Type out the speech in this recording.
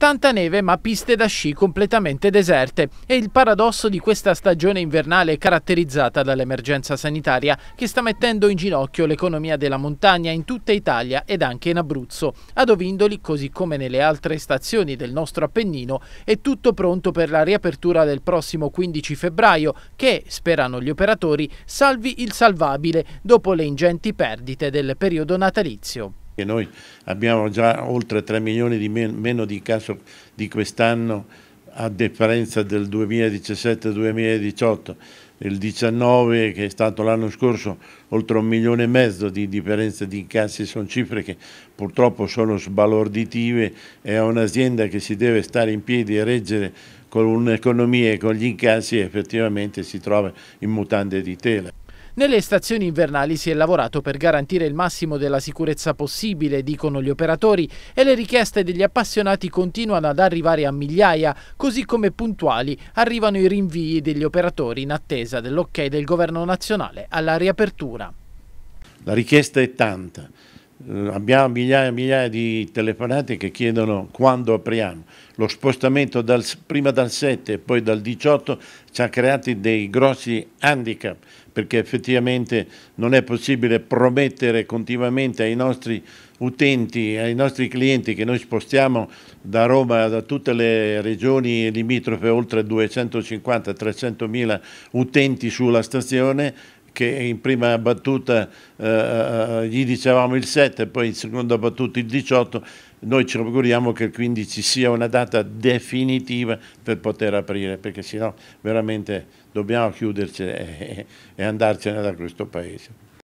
Tanta neve ma piste da sci completamente deserte. È il paradosso di questa stagione invernale caratterizzata dall'emergenza sanitaria che sta mettendo in ginocchio l'economia della montagna in tutta Italia ed anche in Abruzzo. Ad Ovindoli, così come nelle altre stazioni del nostro Appennino, è tutto pronto per la riapertura del prossimo 15 febbraio che, sperano gli operatori, salvi il salvabile dopo le ingenti perdite del periodo natalizio perché noi abbiamo già oltre 3 milioni di men meno di caso di quest'anno a differenza del 2017-2018 il 19 che è stato l'anno scorso oltre un milione e mezzo di differenza di incassi, sono cifre che purtroppo sono sbalorditive e a un'azienda che si deve stare in piedi e reggere con un'economia e con gli incassi effettivamente si trova in mutande di tela. Nelle stazioni invernali si è lavorato per garantire il massimo della sicurezza possibile, dicono gli operatori, e le richieste degli appassionati continuano ad arrivare a migliaia, così come puntuali arrivano i rinvii degli operatori in attesa dell'ok ok del governo nazionale alla riapertura. La richiesta è tanta. Eh, abbiamo migliaia e migliaia di telefonate che chiedono quando apriamo. Lo spostamento dal, prima dal 7 e poi dal 18 ci ha creati dei grossi handicap perché effettivamente non è possibile promettere continuamente ai nostri utenti, ai nostri clienti che noi spostiamo da Roma da tutte le regioni limitrofe oltre 250-300 mila utenti sulla stazione che in prima battuta eh, eh, eh gli dicevamo il 7, poi in seconda battuta il 18, noi ci auguriamo che il 15 sia una data definitiva per poter aprire, perché sennò veramente dobbiamo chiuderci e, e andarcene da questo paese.